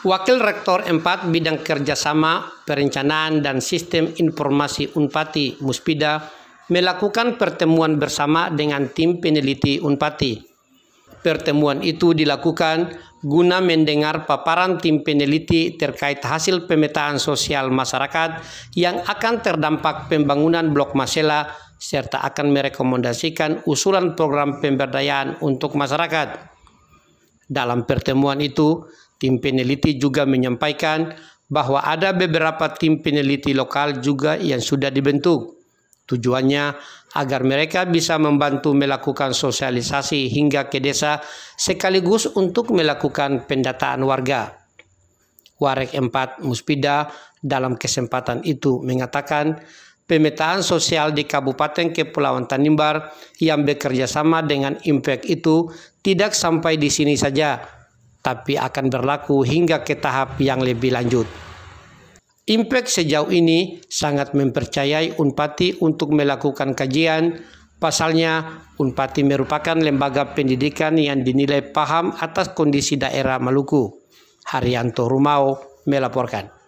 Wakil Rektor 4 Bidang Kerjasama, Perencanaan dan Sistem Informasi Unpati Muspida melakukan pertemuan bersama dengan tim peneliti Unpati. Pertemuan itu dilakukan guna mendengar paparan tim peneliti terkait hasil pemetaan sosial masyarakat yang akan terdampak pembangunan Blok Masela serta akan merekomendasikan usulan program pemberdayaan untuk masyarakat. Dalam pertemuan itu, Tim peneliti juga menyampaikan bahwa ada beberapa tim peneliti lokal juga yang sudah dibentuk. Tujuannya agar mereka bisa membantu melakukan sosialisasi hingga ke desa sekaligus untuk melakukan pendataan warga. Warek 4 Muspida dalam kesempatan itu mengatakan pemetaan sosial di Kabupaten Kepulauan Tanimbar yang bekerja sama dengan Impact itu tidak sampai di sini saja, tapi akan berlaku hingga ke tahap yang lebih lanjut. Impact sejauh ini sangat mempercayai Unpati untuk melakukan kajian. Pasalnya, Unpati merupakan lembaga pendidikan yang dinilai paham atas kondisi daerah Maluku. Haryanto Rumau melaporkan.